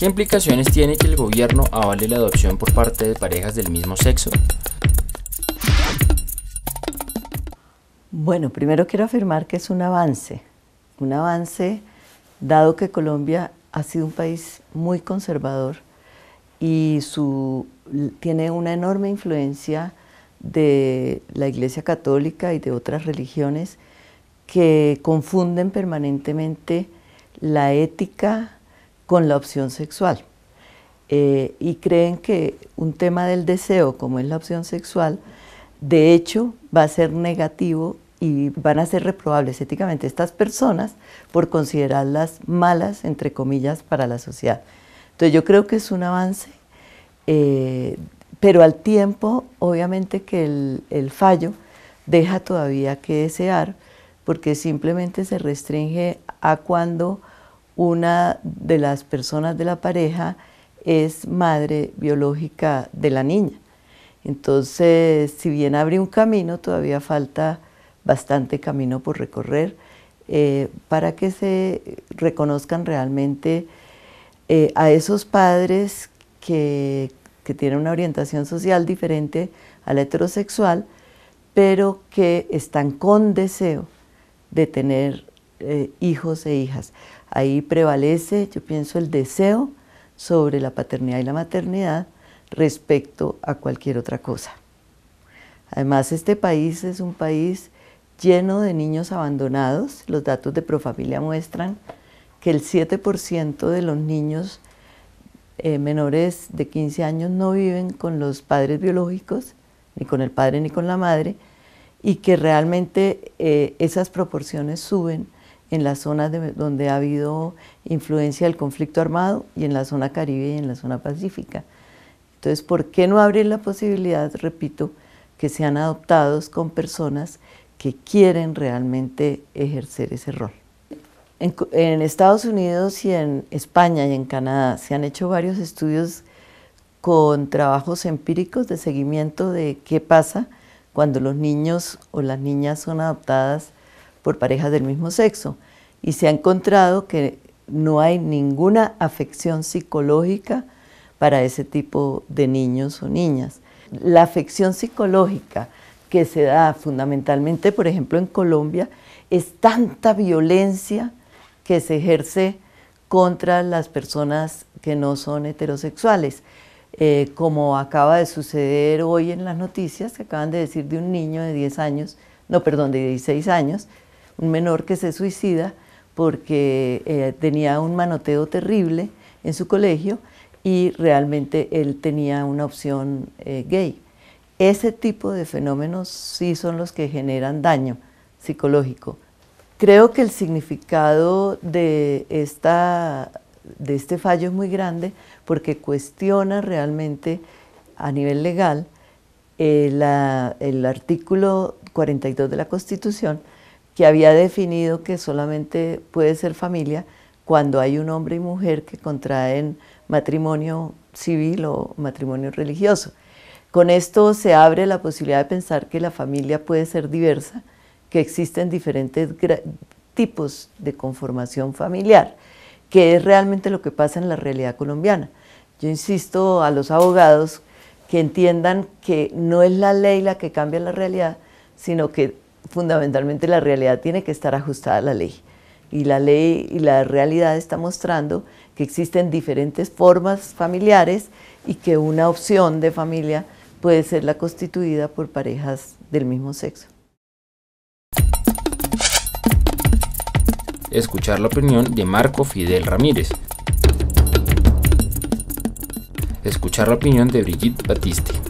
¿Qué implicaciones tiene que el gobierno avale la adopción por parte de parejas del mismo sexo? Bueno, primero quiero afirmar que es un avance, un avance dado que Colombia ha sido un país muy conservador y su, tiene una enorme influencia de la Iglesia Católica y de otras religiones que confunden permanentemente la ética con la opción sexual. Eh, y creen que un tema del deseo, como es la opción sexual, de hecho va a ser negativo y van a ser reprobables éticamente estas personas por considerarlas malas, entre comillas, para la sociedad. Entonces yo creo que es un avance, eh, pero al tiempo obviamente que el fallo deja todavía que desear, porque simplemente se restringe a cuando una de las personas de la pareja es madre biológica de la niña. Entonces, si bien abre un camino, todavía falta bastante camino por recorrer eh, para que se reconozcan realmente eh, a esos padres que, que tienen una orientación social diferente a la heterosexual, pero que están con deseo de tener eh, hijos e hijas. Ahí prevalece, yo pienso, el deseo sobre la paternidad y la maternidad respecto a cualquier otra cosa. Además, este país es un país lleno de niños abandonados. Los datos de Profamilia muestran que el 7% de los niños eh, menores de 15 años no viven con los padres biológicos, ni con el padre ni con la madre, y que realmente eh, esas proporciones suben en las zonas donde ha habido influencia del conflicto armado y en la zona caribe y en la zona pacífica. Entonces, ¿por qué no abrir la posibilidad, repito, que sean adoptados con personas que quieren realmente ejercer ese rol? En, en Estados Unidos y en España y en Canadá se han hecho varios estudios con trabajos empíricos de seguimiento de qué pasa cuando los niños o las niñas son adoptadas por parejas del mismo sexo y se ha encontrado que no hay ninguna afección psicológica para ese tipo de niños o niñas. La afección psicológica que se da fundamentalmente, por ejemplo, en Colombia, es tanta violencia que se ejerce contra las personas que no son heterosexuales, eh, como acaba de suceder hoy en las noticias, que acaban de decir de un niño de 10 años, no, perdón, de 16 años, un menor que se suicida porque eh, tenía un manoteo terrible en su colegio y realmente él tenía una opción eh, gay. Ese tipo de fenómenos sí son los que generan daño psicológico. Creo que el significado de, de este fallo es muy grande porque cuestiona realmente a nivel legal eh, el artículo 42 de la Constitución que había definido que solamente puede ser familia cuando hay un hombre y mujer que contraen matrimonio civil o matrimonio religioso. Con esto se abre la posibilidad de pensar que la familia puede ser diversa, que existen diferentes tipos de conformación familiar, que es realmente lo que pasa en la realidad colombiana. Yo insisto a los abogados que entiendan que no es la ley la que cambia la realidad, sino que fundamentalmente la realidad tiene que estar ajustada a la ley. Y la ley y la realidad está mostrando que existen diferentes formas familiares y que una opción de familia puede ser la constituida por parejas del mismo sexo. Escuchar la opinión de Marco Fidel Ramírez. Escuchar la opinión de Brigitte Batiste.